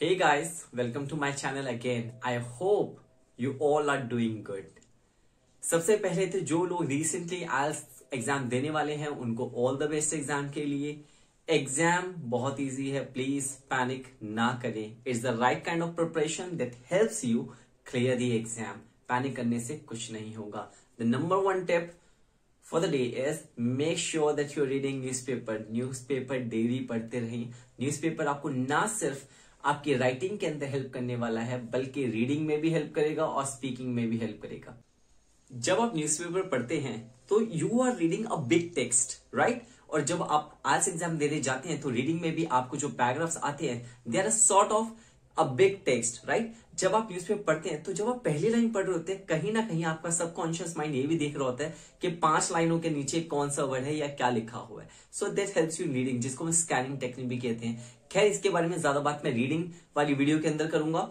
Hey guys, welcome to my channel again. I hope you all are doing good. सबसे पहले तो जो लोग रिसेंटली IELTS एग्जाम देने वाले हैं उनको ऑल द बेस्ट एग्जाम के लिए एग्जाम बहुत easy है प्लीज पैनिक ना करें It's the right kind of preparation that helps you clear the exam panic करने से कुछ नहीं होगा the number one tip for the day is make sure that you reading newspaper newspaper पढ़ते रहें news paper आपको ना सिर्फ आपकी राइटिंग के अंदर हेल्प करने वाला है बल्कि रीडिंग में भी हेल्प करेगा और स्पीकिंग में भी हेल्प करेगा जब आप न्यूज़पेपर पढ़ते हैं तो you are reading a big text right और जब आप आर्ट्स एग्जाम देने जाते हैं तो रीडिंग में भी आपको जो पैराग्राफ्स आते हैं they are sort of a big text right जब आप न्यूज़पेपर पढ़ते हैं तो जब आप पहली लाइन पढ़ रहे होते हैं कहीं ना कहीं आपका सबकॉन्शियस माइंड ये भी देख रहा होता है कि पांच लाइनों के नीचे कौन सा वर्ड है या क्या लिखा हुआ है so that helps you reading जिसको हम स्कैनिंग टेक्निक भी कहते हैं खैर इसके बारे में ज्यादा बात मैं रीडिंग वाली वीडियो के अंदर करूंगा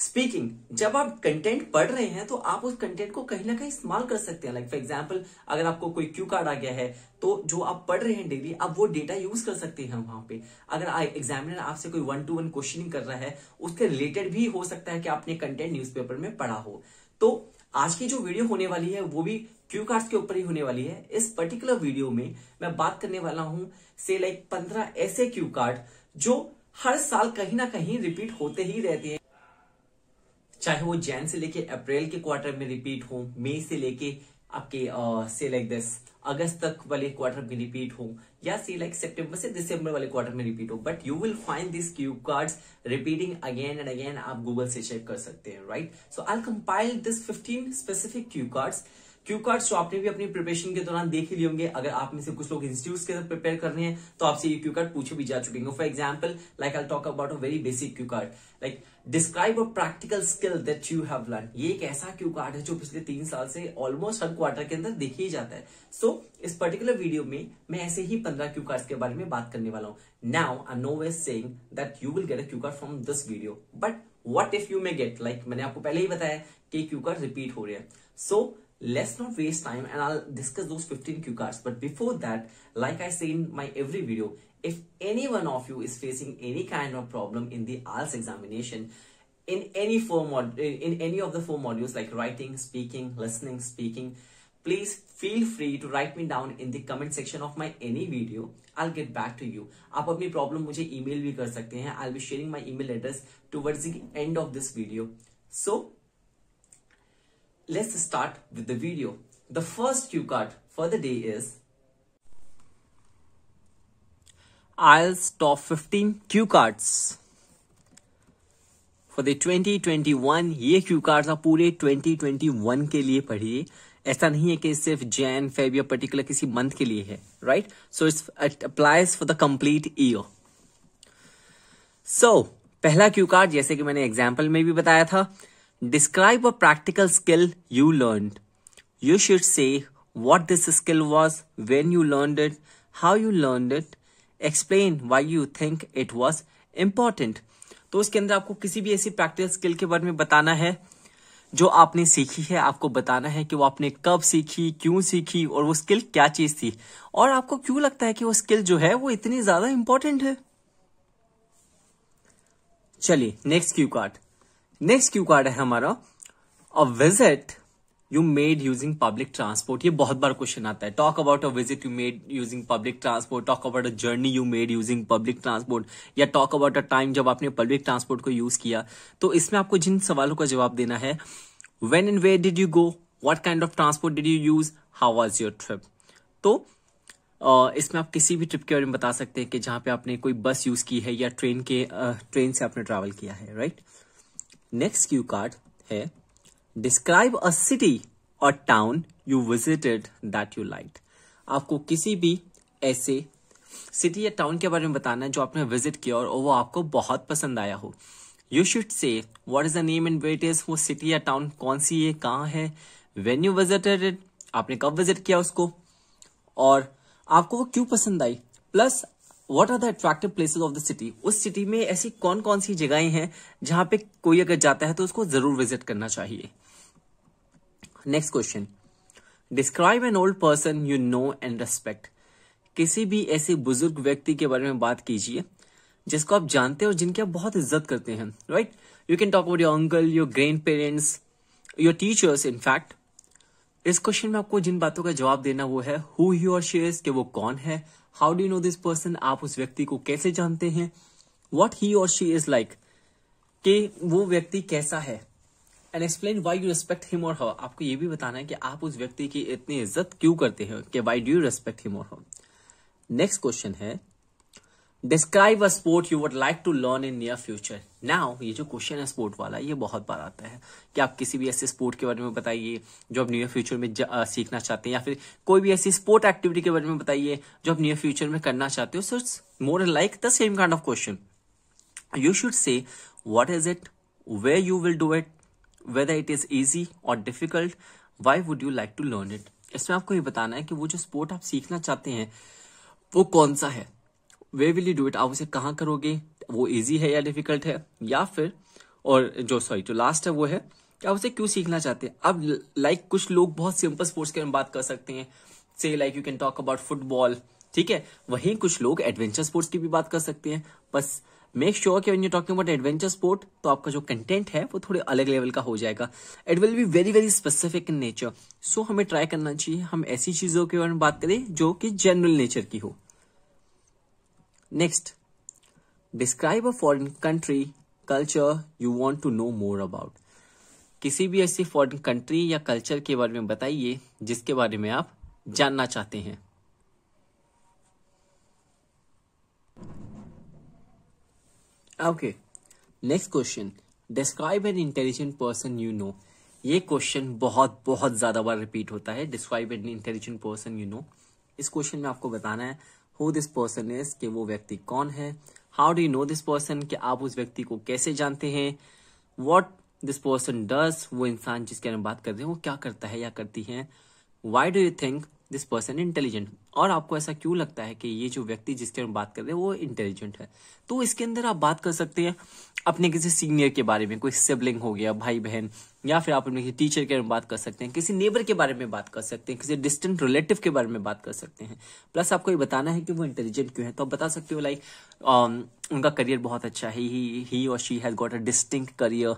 स्पीकिंग जब आप कंटेंट पढ़ रहे हैं तो आप उस कंटेंट को कहीं ना कहीं इस्तेमाल कर सकते हैं लाइक फॉर एग्जाम्पल अगर आपको कोई क्यू कार्ड आ गया है तो जो आप पढ़ रहे हैं डेली आप वो डेटा यूज कर सकते हैं वहां पे अगर एग्जामिनर आपसे कोई वन टू वन क्वेश्चनिंग कर रहा है उसके रिलेटेड भी हो सकता है कि आपने कंटेंट न्यूज में पढ़ा हो तो आज की जो वीडियो होने वाली है वो भी क्यू कार्ड के ऊपर ही होने वाली है इस पर्टिकुलर वीडियो में मैं बात करने वाला हूं से लाइक पंद्रह ऐसे क्यू कार्ड जो हर साल कहीं ना कहीं रिपीट होते ही रहते हैं चाहे वो जैन से लेके अप्रैल के क्वार्टर में रिपीट हो मई से लेके आपके से लाइक दिस अगस्त तक वाले क्वार्टर में रिपीट हो या से लाइक सितंबर से दिसंबर वाले क्वार्टर में रिपीट हो but you will find this cue cards repeating again and again आप गूगल से चेक कर सकते हैं right so I compile this 15 specific cue cards cue cards तो आपने भी अपनी प्रिपरेशन के दौरान देख ही लिए होंगे अगर आप में से कुछ लोग इंस्टीट्यूट के अंदर प्रिपेयर कर रहे हैं तो आपसे ये क्यू कार्ड पूछे भी जा चुके हैं for example like I talk about a very basic cue card like describe a practical skill that you have learn ये एक ऐसा क्यू कार्ड है जो पिछले तीन साल से ऑलमोस्ट हर क्वार्टर के अंदर देखे ही जाता है सो so, इस पर्टिकुलर वीडियो में मैं ऐसे ही पंद्रह क्यू कार्ड के बारे में बात करने वाला हूँ now I know way saying that you will get a cue card from this video but what if you may get like मैंने आपको पहले ही बताया कि क्यू कार्ड रिपीट हो रहे हैं सो so, let's not waste time and I'll discuss those 15 cue cards. But before that, like I say in my every video, if any one of you is facing any kind of problem in the IELTS examination, in any four mod in any of the four modules like writing, speaking, listening, speaking, please feel free to write me down in the comment section of my any video. I'll get back to you. आप अपनी problem मुझे email भी कर सकते i I'll be sharing my email address towards the end of this video. So Let's start with the video. The first cue card for the day is IELTS Top 15 Cue Cards. For the 2021 ये Q card आप पूरे 2021 के लिए पढ़िए ऐसा नहीं है कि सिर्फ जैन फेब या पर्टिकुलर किसी मंथ के लिए है right so it's it applies for the complete year so पहला क्यू कार्ड जैसे कि मैंने एग्जाम्पल में भी बताया था Describe a practical skill you learned. You should say what this skill was, when you learned it, how you learned it, explain why you think it was important. तो उसके अंदर आपको किसी भी ऐसी प्रैक्टिकल स्किल के बारे में बताना है जो आपने सीखी है आपको बताना है कि वो आपने कब सीखी क्यों सीखी और वो स्किल क्या चीज थी और आपको क्यों लगता है कि वो स्किल जो है वो इतनी ज्यादा इंपॉर्टेंट है चलिए next cue card next cue card है हमारा a visit you made using public transport ये बहुत बार क्वेश्चन आता है talk about a visit you made using public transport talk about a journey you made using public transport या talk about a time जब आपने पब्लिक ट्रांसपोर्ट को use किया तो इसमें आपको जिन सवालों का जवाब देना है when and where did you go what kind of transport did you use how was your trip तो इसमें आप किसी भी ट्रिप के बारे में बता सकते हैं कि जहां पे आपने कोई बस यूज की है या ट्रेन के ट्रेन से आपने ट्रैवल किया है right right? Next cue card है डिस्क्राइब अ सिटी और town you visited that you like आपको किसी भी ऐसे सिटी या टाउन के बारे में बताना है जो आपने विजिट किया और वो आपको बहुत पसंद आया हो you should say what is the name and where is वो सिटी या टाउन कौन सी है कहाँ है वेन यू विजिटेड आपने कब विजिट किया उसको और आपको वो क्यों पसंद आई plus what are the attractive places of the city उस सिटी में ऐसी कौन कौन सी जगहें हैं जहां पे कोई अगर जाता है तो उसको जरूर विजिट करना चाहिए next question describe an old person you know and respect किसी भी ऐसे बुजुर्ग व्यक्ति के बारे में बात कीजिए जिसको आप जानते हो जिनकी आप बहुत इज्जत करते हैं right you can talk about your uncle your grandparents your teachers in fact इस क्वेश्चन में आपको जिन बातों का जवाब देना वो है हु ही और शी इज वो कौन है how do know this person आप उस व्यक्ति को कैसे जानते हैं वॉट ही और शी इज लाइक कि वो व्यक्ति कैसा है and explain why you respect him और हर आपको ये भी बताना है कि आप उस व्यक्ति की इतनी इज्जत क्यों करते हो कि why do you respect him और हर नेक्स्ट क्वेश्चन है describe a sport you would like to learn in near future now ये जो क्वेश्चन है स्पोर्ट वाला ये बहुत बार आता है कि आप किसी भी ऐसे स्पोर्ट के बारे में बताइए जो आप नियर फ्यूचर में आ, सीखना चाहते हैं या फिर कोई भी ऐसी स्पोर्ट एक्टिविटी के बारे में बताइए जो आप नियर फ्यूचर में करना चाहते हो so it's more like the same kind of question you should say what is it where you will do it whether it is easy और difficult why would you like to learn it इसमें आपको ये बताना है कि वो जो sport आप सीखना चाहते हैं वो कौन सा है where will you do it आप उसे कहाँ करोगे वो ईजी है या डिफिकल्ट है या फिर और जो सॉरी जो लास्ट है वो है कि आप उसे क्यों सीखना चाहते हैं अब लाइक like, कुछ लोग बहुत सिंपल स्पोर्ट्स के बारे में बात कर सकते हैं से like you can talk about football ठीक है वहीं कुछ लोग एडवेंचर स्पोर्ट्स की भी बात कर सकते हैं बस मेक श्योर कि when you talking about adventure sport तो आपका जो कंटेंट है वो थोड़े अलग लेवल का हो जाएगा it will be very very specific in nature so हमें ट्राई करना चाहिए हम ऐसी चीज़ों के बारे में बात करें जो कि जनरल नेचर की हो Next, describe a foreign country culture you want to know more about किसी भी ऐसी फॉरन कंट्री या कल्चर के बारे में बताइए जिसके बारे में आप जानना चाहते हैं okay next question describe an intelligent person you know ये क्वेश्चन बहुत बहुत ज्यादा बार रिपीट होता है describe an intelligent person you know इस क्वेश्चन में आपको बताना है हु दिस पर्सन इज कि वो व्यक्ति कौन है how do you know this person कि आप उस व्यक्ति को कैसे जानते हैं वॉट दिस पर्सन डज वो इंसान जिसके बारे में बात कर रहे हैं वो क्या करता है या करती है why do you think this person intelligent और आपको ऐसा क्यों लगता है कि ये जो व्यक्ति जिसके हम बात कर रहे हैं वो इंटेलिजेंट है तो इसके अंदर आप बात कर सकते हैं अपने किसी सीनियर के बारे में कोई सिबलिंग हो गया भाई बहन या फिर आप अपने किसी टीचर के बारे में बात कर सकते हैं किसी नेबर के बारे में बात कर सकते हैं किसी डिस्टेंट रिलेटिव के बारे में बात कर सकते हैं प्लस आपको ये बताना है कि वो इंटेलिजेंट क्यों है तो आप बता सकते हो लाइक um, उनका करियर बहुत अच्छा है ही और she has got a distinct career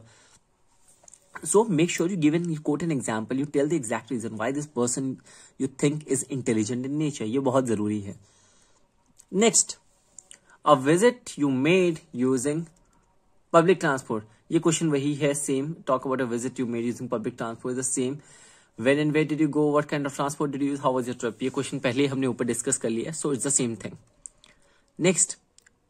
so make sure you give an quote an example you tell the exact reason why this person you think is intelligent in nature ye bahut zaruri hai next a visit you made using public transport ye question wahi hai same talk about a visit you made using public transport is the same when and where did you go what kind of transport did you use how was your trip ye question pehle hi humne upar so it's the same thing next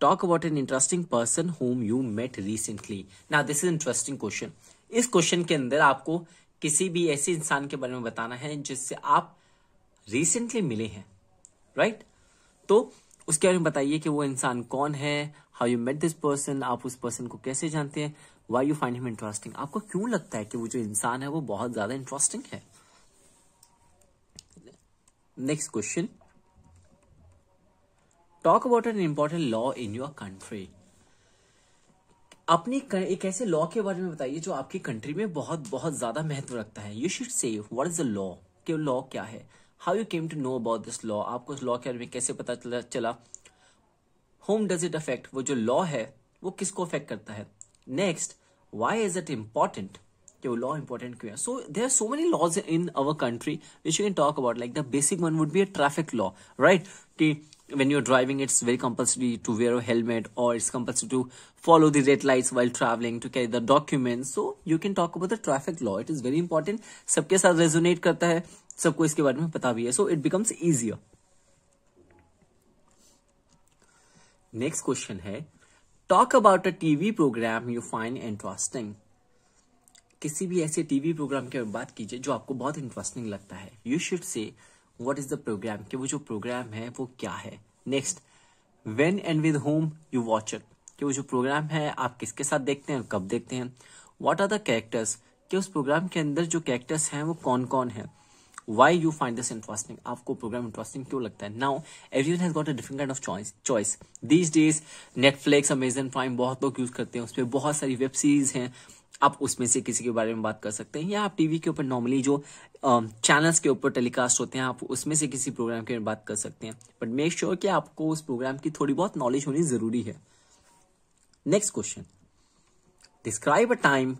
talk about an interesting person whom you met recently now this is an interesting question इस question के अंदर आपको किसी भी ऐसे इंसान के बारे में बताना है जिससे आप रिसेंटली मिले हैं राइट तो उसके बारे में बताइए कि वो इंसान कौन है how you met this person आप उस पर्सन को कैसे जानते हैं why you find him interesting आपको क्यों लगता है कि वो जो इंसान है वो बहुत ज्यादा इंटरेस्टिंग है next question talk about an important law in your country अपने एक ऐसे लॉ के बारे में बताइए जो आपकी कंट्री में बहुत बहुत ज्यादा महत्व रखता है you should say what is the law के लॉ क्या है how you came to know about this law आपको उस लॉ के बारे में कैसे पता चला चला होम डज इट अफेक्ट वो जो लॉ है वो किसको अफेक्ट करता है next why is it important जो लॉ इंपॉर्टेंट क्यों है so there are so many laws in our country which you can talk about like the basic one would be a traffic law right कि when you driving it's very compulsory to wear a helmet और it's compulsory to follow the red lights while travelling to carry the document so you can talk about the traffic law it is very important सबके साथ resonate करता है सबको इसके बारे में पता भी है so it becomes easier next question है talk about a TV programme you find interesting किसी भी ऐसे टीवी प्रोग्राम की बात कीजिए जो आपको बहुत इंटरेस्टिंग लगता है you should say what is the programme कि वो जो प्रोग्राम है वो क्या है next when and with whom you watch it कि वो जो प्रोग्राम है आप किसके साथ देखते हैं और कब देखते हैं वॉट आर द कैरेक्टर्स कि उस प्रोग्राम के अंदर जो कैरेक्टर्स हैं वो कौन कौन है why you find this interesting आपको प्रोग्राम इंटरेस्टिंग क्यों लगता है now everyone has got a different kind of choice choice these days Netflix Amazon Prime बहुत लोग यूज करते हैं उस पर बहुत सारी वेब सीरीज हैं आप उसमें से किसी के बारे में बात कर सकते हैं या आप टीवी के ऊपर नॉर्मली जो चैनल्स के ऊपर टेलीकास्ट होते हैं आप उसमें से किसी प्रोग्राम के बात कर सकते हैं बट मेक श्योर कि आपको उस प्रोग्राम की थोड़ी बहुत नॉलेज होनी जरूरी है next question describe a time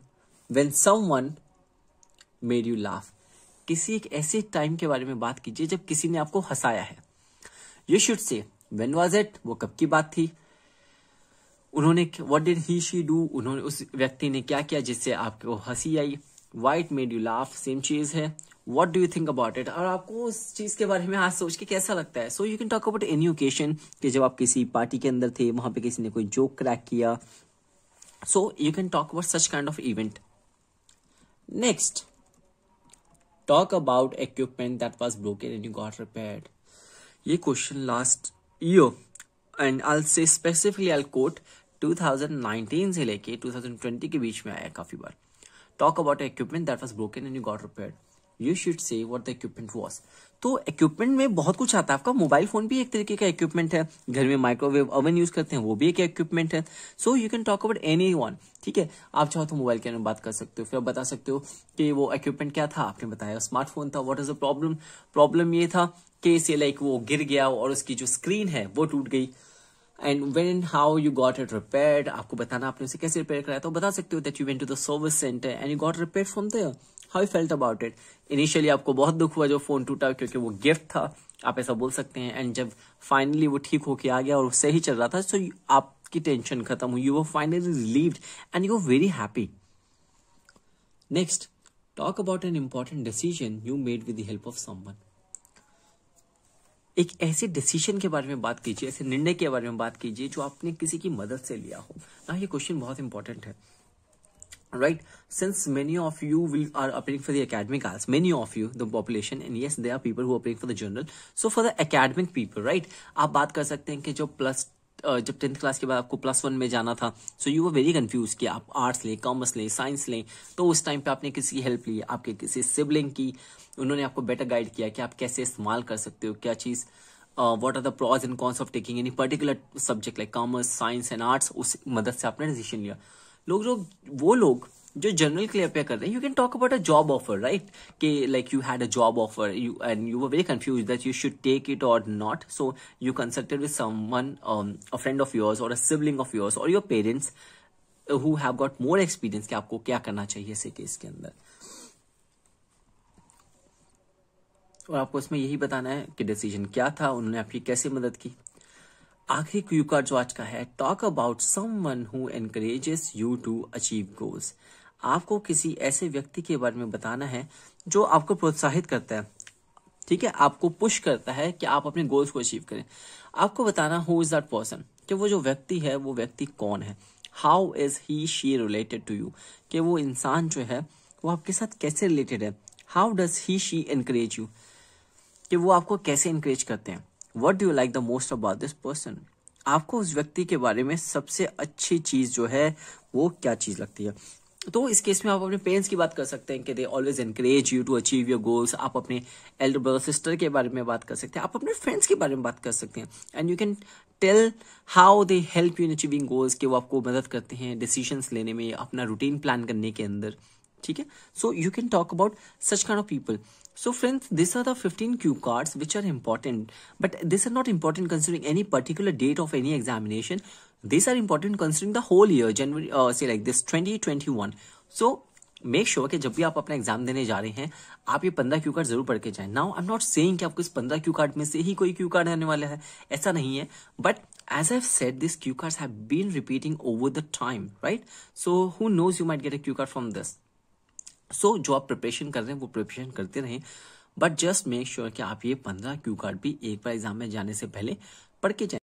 when one made you laugh किसी एक ऐसे टाइम के बारे में बात कीजिए जब किसी ने आपको हंसाया है you should say when was it वो कब की बात थी उन्होंने what did he she do उन्होंने उस व्यक्ति ने क्या किया जिससे आपको हंसी आई what made you laugh same चीज है what do you think about it और आपको उस चीज के बारे में आज सोच के कैसा लगता है so you can talk about any occasion कि जब आप किसी पार्टी के अंदर थे वहां पे किसी ने कोई जोक क्रैक किया so you can talk about such kind of event next talk about equipment that was broken and you got repair ये question last year and I say specifically I quote 2019 से लेके 2020 के बीच में आया काफ़ी बार talk about equipment that was broken and you got repair you should say what the equipment was तो equipment में बहुत कुछ आता है आपका मोबाइल फोन भी एक तरीके का इक्विपमेंट है घर में माइक्रोवेव ओवन यूज करते हैं वो भी एक इक्विपमेंट है so you can talk about any one ठीक है आप चाहो तो मोबाइल के अंदर बात कर सकते हो फिर आप बता सकते हो कि वो इक्विपमेंट क्या था आपने बताया स्मार्टफोन था what is the problem problem ये था कि इसे लाइक वो गिर गया और उसकी जो स्क्रीन है वो टूट गई and when and how you got it repair आपको बताना आपने उसे कैसे रिपेयर कराया तो बता सकते हो that you went to the service centre and you got repair from there how you felt about it initially आपको बहुत दुख हुआ जो फोन टूटा क्योंकि वो गिफ्ट था आप ऐसा बोल सकते हैं एंड जब फाइनली वो ठीक होके आ गया और उससे ही चल रहा था सो so आपकी टेंशन खत्म हुई you were finally relieved and you very happy next talk about an important decision you made with the help of someone एक ऐसे डिसीजन के बारे में बात कीजिए ऐसे निर्णय के बारे में बात कीजिए जो आपने किसी की मदद से लिया हो ना ये क्वेश्चन बहुत इंपॉर्टेंट है right since many of you will are appearing for the academic arts many of you the population and yes there are people who appearing for the general so for the academic people right आप बात कर सकते हैं कि जो plus जब tenth class के बाद आपको प्लस वन में जाना था so you were very confuse कि आप आर्ट्स लें कॉमर्स लें साइंस लें तो उस टाइम पे आपने किसी की हेल्प ली आपके किसी सिबलिंग की उन्होंने आपको बेटर गाइड किया कि आप कैसे इस्तेमाल कर सकते हो क्या चीज़ what are the pros and cons of taking any particular subject like commerce science and arts उस मदद से आपने डिसीजन लिया लोग जो वो लोग जो जनरल क्लियर पे करते हैं you can talk about a job offer right कि like you had a job offer you and you were very confuse that you should take it or not so you consulted with someone a friend of yours or a sibling of yours or your parents who have got more experience कि आपको क्या करना चाहिए ऐसे case के अंदर और आपको इसमें यही बताना है कि डिसीजन क्या था उन्होंने आपकी कैसे मदद की आखिरी क्यू कार्ड जो आज का है talk about someone who encourages you to achieve goals आपको किसी ऐसे व्यक्ति के बारे में बताना है जो आपको प्रोत्साहित करता है ठीक है आपको पुश करता है कि आप अपने गोल्स को अचीव करें आपको बताना हु इज दैट पर्सन कि वो जो व्यक्ति है वो व्यक्ति कौन है how is he she related to you कि वो इंसान जो है वो आपके साथ कैसे रिलेटेड है how does he she encourage you कि वो आपको कैसे इनक्रेज करते हैं what do you like the most about this person आपको उस व्यक्ति के बारे में सबसे अच्छी चीज़ जो है वो क्या चीज़ लगती है तो इस केस में आप अपने पेरेंट्स की बात कर सकते हैं कि they always encourage you to achieve your goals आप अपने एल्डर ब्रदर सिस्टर के बारे में बात कर सकते हैं आप अपने फ्रेंड्स के बारे में बात कर सकते हैं and you can tell how they help you in achieving goals कि वो आपको मदद करते हैं डिसीजंस लेने में अपना रूटीन प्लान करने के अंदर ठीक है so you can talk about such kind of people so friends this are the fifteen cue cards which are important, but this are not important considering any particular date of any examination these are important considering the whole year जनवरी से like this 2021 so make sure कि जब भी आप अपना exam देने जा रहे हैं आप ये पंद्रह क्यू कार्ड जरूर पढ़ के जाए now I am not saying कि आपको इस पंद्रह क्यू कार्ड में से ही कोई क्यू कार्ड आने वाला है ऐसा नहीं है but as I've set this cue card have been repeating over the time right so who knows you might get a cue card from this so जो आप प्रिपरेशन कर रहे हैं वो प्रिपरेशन करते रहें बट जस्ट मेक श्योर कि आप ये पंद्रह क्यू कार्ड भी एक बार एग्जाम में जाने से पहले पढ़ के जाए